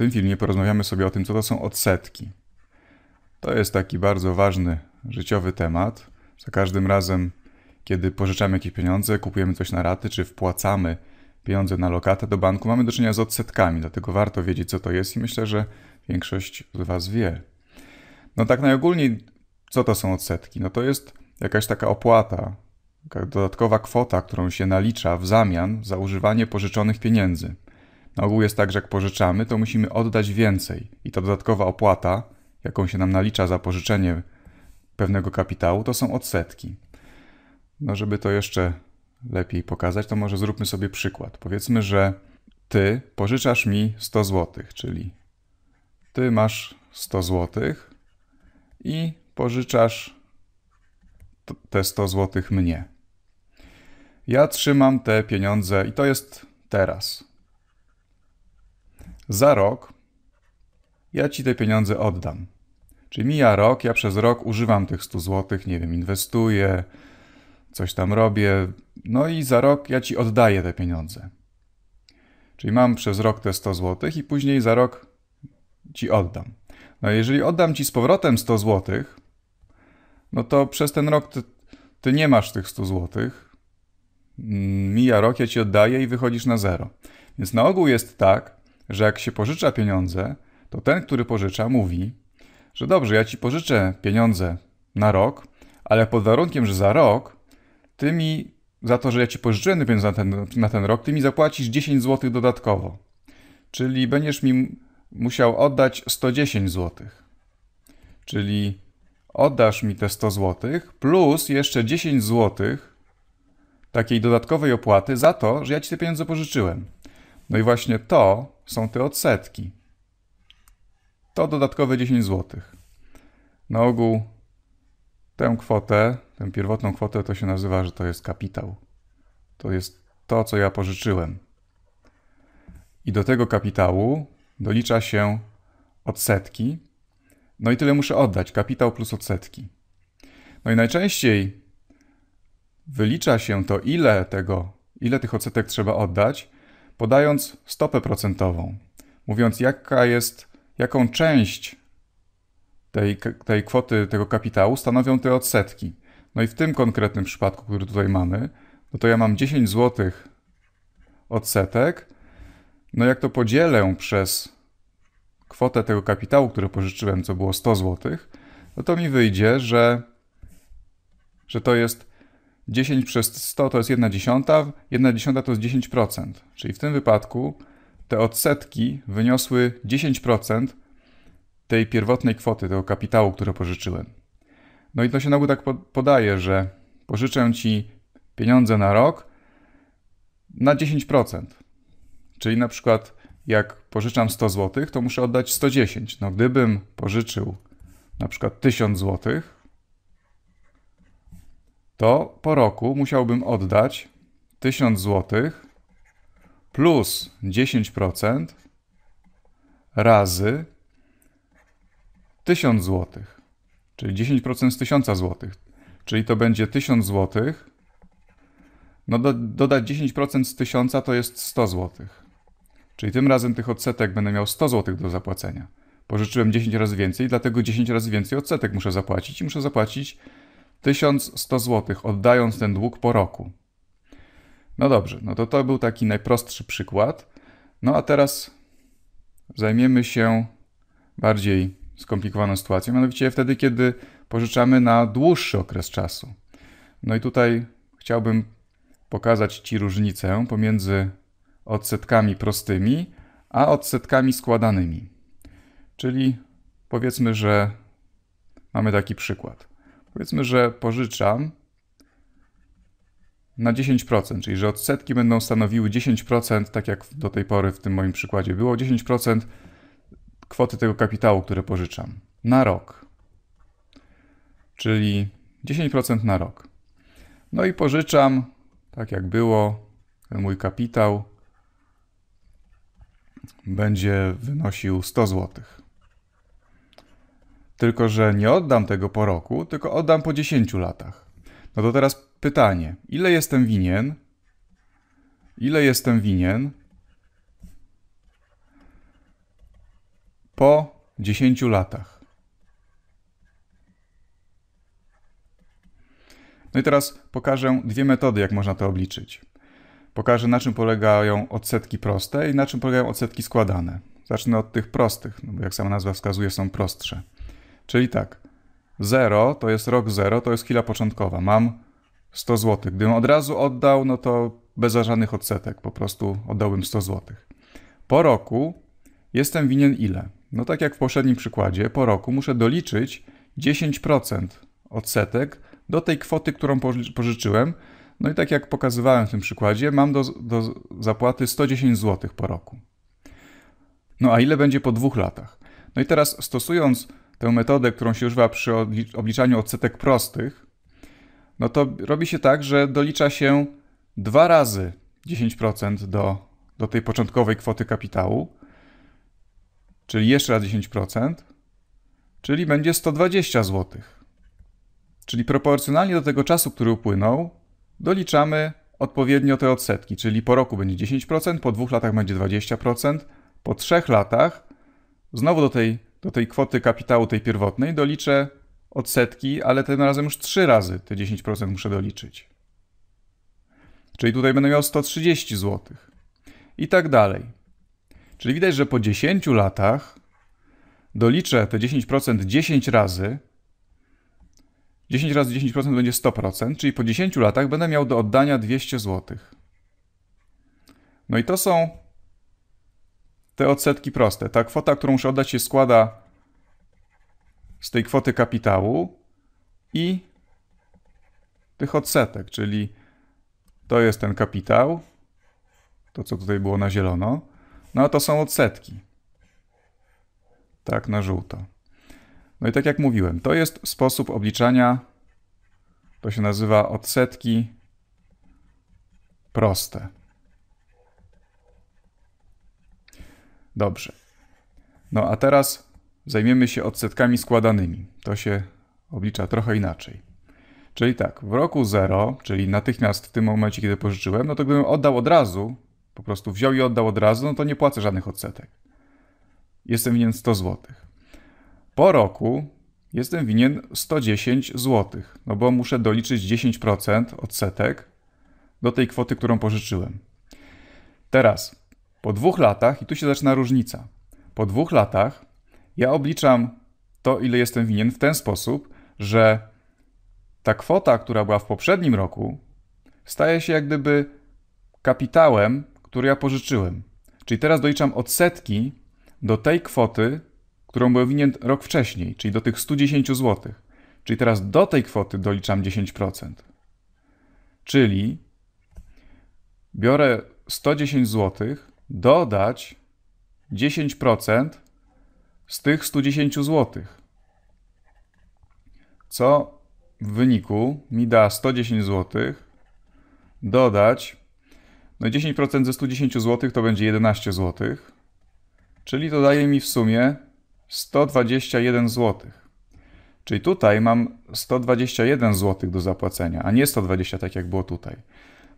W tym filmie porozmawiamy sobie o tym, co to są odsetki. To jest taki bardzo ważny życiowy temat. Za każdym razem, kiedy pożyczamy jakieś pieniądze, kupujemy coś na raty, czy wpłacamy pieniądze na lokatę do banku, mamy do czynienia z odsetkami, dlatego warto wiedzieć, co to jest i myślę, że większość z Was wie. No tak najogólniej, co to są odsetki? No to jest jakaś taka opłata, dodatkowa kwota, którą się nalicza w zamian za używanie pożyczonych pieniędzy. Na ogół jest tak, że jak pożyczamy, to musimy oddać więcej i ta dodatkowa opłata, jaką się nam nalicza za pożyczenie pewnego kapitału, to są odsetki. No, żeby to jeszcze lepiej pokazać, to może zróbmy sobie przykład. Powiedzmy, że ty pożyczasz mi 100 zł, czyli ty masz 100 zł i pożyczasz te 100 zł mnie. Ja trzymam te pieniądze i to jest teraz za rok ja ci te pieniądze oddam. Czyli mija rok, ja przez rok używam tych 100 zł, nie wiem, inwestuję, coś tam robię, no i za rok ja ci oddaję te pieniądze. Czyli mam przez rok te 100 zł i później za rok ci oddam. No jeżeli oddam ci z powrotem 100 zł, no to przez ten rok ty, ty nie masz tych 100 zł. Mm, mija rok, ja ci oddaję i wychodzisz na zero. Więc na ogół jest tak, że jak się pożycza pieniądze, to ten, który pożycza, mówi, że dobrze, ja ci pożyczę pieniądze na rok, ale pod warunkiem, że za rok ty mi za to, że ja ci pożyczyłem pieniądze na ten, na ten rok, ty mi zapłacisz 10 zł dodatkowo. Czyli będziesz mi musiał oddać 110 zł. Czyli oddasz mi te 100 zł plus jeszcze 10 zł takiej dodatkowej opłaty za to, że ja ci te pieniądze pożyczyłem. No i właśnie to są te odsetki. To dodatkowe 10 zł. Na ogół tę kwotę, tę pierwotną kwotę to się nazywa, że to jest kapitał. To jest to, co ja pożyczyłem. I do tego kapitału dolicza się odsetki. No i tyle muszę oddać, kapitał plus odsetki. No i najczęściej wylicza się to, ile tego, ile tych odsetek trzeba oddać podając stopę procentową, mówiąc jaka jest, jaką część tej, tej kwoty, tego kapitału stanowią te odsetki. No i w tym konkretnym przypadku, który tutaj mamy, no to ja mam 10 zł odsetek. No jak to podzielę przez kwotę tego kapitału, który pożyczyłem, co było 100 zł, no to mi wyjdzie, że, że to jest 10 przez 100 to jest 1 dziesiąta, 1 dziesiąta to jest 10%. Czyli w tym wypadku te odsetki wyniosły 10% tej pierwotnej kwoty, tego kapitału, które pożyczyłem. No i to się na ogół tak podaje, że pożyczę ci pieniądze na rok na 10%. Czyli na przykład jak pożyczam 100 zł, to muszę oddać 110. No gdybym pożyczył na przykład 1000 zł, to po roku musiałbym oddać 1000 zł plus 10% razy 1000 zł, czyli 10% z 1000 zł, czyli to będzie 1000 zł. No do, dodać 10% z 1000 to jest 100 zł. Czyli tym razem tych odsetek będę miał 100 zł do zapłacenia. Pożyczyłem 10 razy więcej, dlatego 10 razy więcej odsetek muszę zapłacić i muszę zapłacić 1100 zł, oddając ten dług po roku. No dobrze, no to to był taki najprostszy przykład. No a teraz zajmiemy się bardziej skomplikowaną sytuacją, mianowicie wtedy, kiedy pożyczamy na dłuższy okres czasu. No i tutaj chciałbym pokazać Ci różnicę pomiędzy odsetkami prostymi a odsetkami składanymi. Czyli powiedzmy, że mamy taki przykład. Powiedzmy, że pożyczam na 10%, czyli że odsetki będą stanowiły 10%, tak jak do tej pory w tym moim przykładzie było, 10% kwoty tego kapitału, które pożyczam na rok. Czyli 10% na rok. No i pożyczam, tak jak było, ten mój kapitał będzie wynosił 100 złotych. Tylko, że nie oddam tego po roku, tylko oddam po 10 latach. No to teraz pytanie, ile jestem winien? Ile jestem winien po 10 latach? No i teraz pokażę dwie metody, jak można to obliczyć. Pokażę, na czym polegają odsetki proste i na czym polegają odsetki składane. Zacznę od tych prostych, no bo jak sama nazwa wskazuje, są prostsze. Czyli tak, 0 to jest rok 0, to jest chwila początkowa. Mam 100 zł. Gdybym od razu oddał, no to bez żadnych odsetek, po prostu oddałbym 100 zł. Po roku jestem winien ile? No tak jak w poprzednim przykładzie, po roku muszę doliczyć 10% odsetek do tej kwoty, którą pożyczyłem. No i tak jak pokazywałem w tym przykładzie, mam do, do zapłaty 110 zł po roku. No a ile będzie po dwóch latach? No i teraz stosując tę metodę, którą się używa przy obliczaniu odsetek prostych, no to robi się tak, że dolicza się dwa razy 10% do, do tej początkowej kwoty kapitału, czyli jeszcze raz 10%, czyli będzie 120 zł. Czyli proporcjonalnie do tego czasu, który upłynął, doliczamy odpowiednio te odsetki, czyli po roku będzie 10%, po dwóch latach będzie 20%, po trzech latach znowu do tej do tej kwoty kapitału, tej pierwotnej, doliczę odsetki, ale tym razem już 3 razy te 10% muszę doliczyć. Czyli tutaj będę miał 130 zł. I tak dalej. Czyli widać, że po 10 latach doliczę te 10% 10 razy. 10 razy 10% będzie 100%, czyli po 10 latach będę miał do oddania 200 zł. No i to są te odsetki proste. Ta kwota, którą muszę oddać, się składa z tej kwoty kapitału i tych odsetek, czyli to jest ten kapitał, to co tutaj było na zielono, no a to są odsetki. Tak, na żółto. No i tak jak mówiłem, to jest sposób obliczania, to się nazywa odsetki proste. Dobrze. No a teraz zajmiemy się odsetkami składanymi. To się oblicza trochę inaczej. Czyli tak, w roku 0, czyli natychmiast w tym momencie, kiedy pożyczyłem, no to gdybym oddał od razu, po prostu wziął i oddał od razu, no to nie płacę żadnych odsetek. Jestem winien 100 zł. Po roku jestem winien 110 zł, no bo muszę doliczyć 10% odsetek do tej kwoty, którą pożyczyłem. Teraz po dwóch latach, i tu się zaczyna różnica, po dwóch latach ja obliczam to, ile jestem winien w ten sposób, że ta kwota, która była w poprzednim roku, staje się jak gdyby kapitałem, który ja pożyczyłem. Czyli teraz doliczam odsetki do tej kwoty, którą byłem winien rok wcześniej, czyli do tych 110 zł. Czyli teraz do tej kwoty doliczam 10%. Czyli biorę 110 zł dodać 10% z tych 110 zł, co w wyniku mi da 110 zł, dodać no 10% ze 110 zł to będzie 11 zł, czyli to daje mi w sumie 121 zł. Czyli tutaj mam 121 zł do zapłacenia, a nie 120 tak jak było tutaj.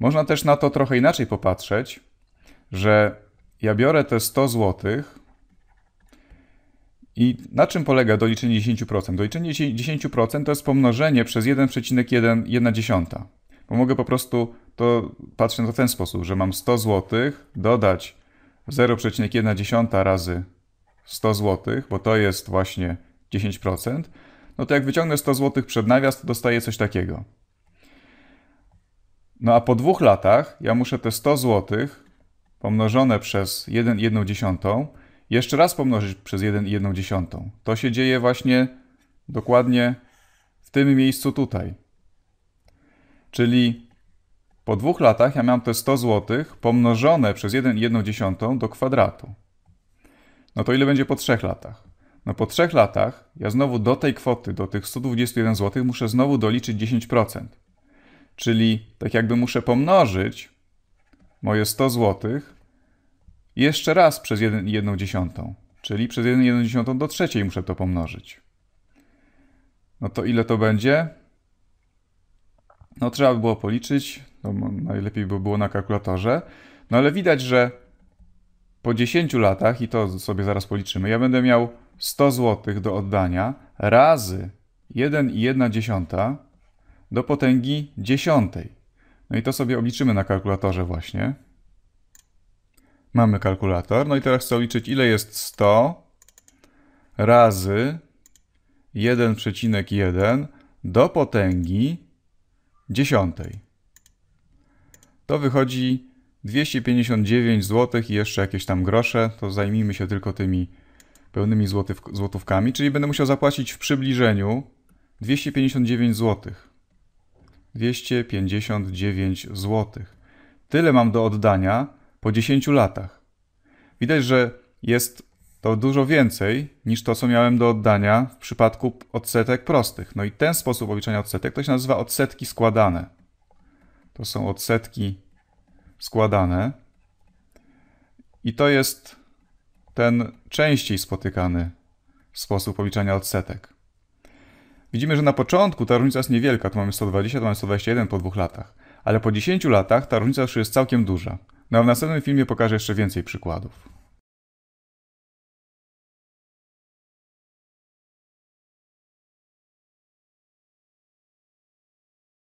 Można też na to trochę inaczej popatrzeć, że ja biorę te 100 zł. I na czym polega doliczenie 10%? Doliczenie 10% to jest pomnożenie przez 1,1. Bo mogę po prostu to patrzeć na to w ten sposób, że mam 100 zł, dodać 0,1 razy 100 zł, bo to jest właśnie 10%. No to jak wyciągnę 100 zł przed nawias, to dostaję coś takiego. No a po dwóch latach ja muszę te 100 złotych pomnożone przez 1,1 dziesiątą, jeszcze raz pomnożyć przez 1,1 dziesiątą. To się dzieje właśnie dokładnie w tym miejscu tutaj. Czyli po dwóch latach ja miałem te 100 zł pomnożone przez 1,1 dziesiątą do kwadratu. No to ile będzie po trzech latach? No po trzech latach ja znowu do tej kwoty, do tych 121 zł muszę znowu doliczyć 10%. Czyli tak jakby muszę pomnożyć moje 100 zł jeszcze raz przez 1 dziesiątą, czyli przez 1 dziesiątą do trzeciej muszę to pomnożyć. No to ile to będzie? No trzeba by było policzyć, no, najlepiej by było na kalkulatorze, no ale widać, że po 10 latach, i to sobie zaraz policzymy, ja będę miał 100 zł do oddania razy 1,1 do potęgi dziesiątej. No i to sobie obliczymy na kalkulatorze właśnie. Mamy kalkulator. No i teraz chcę liczyć, ile jest 100 razy 1,1 do potęgi dziesiątej. To wychodzi 259 zł i jeszcze jakieś tam grosze. To zajmijmy się tylko tymi pełnymi złotówkami, czyli będę musiał zapłacić w przybliżeniu 259 zł. 259 zł. Tyle mam do oddania po 10 latach. Widać, że jest to dużo więcej niż to, co miałem do oddania w przypadku odsetek prostych. No i ten sposób obliczania odsetek to się nazywa odsetki składane. To są odsetki składane. I to jest ten częściej spotykany sposób obliczania odsetek. Widzimy, że na początku ta różnica jest niewielka. Tu mamy 120, tu mamy 121 po dwóch latach. Ale po 10 latach ta różnica już jest całkiem duża. No a w następnym filmie pokażę jeszcze więcej przykładów.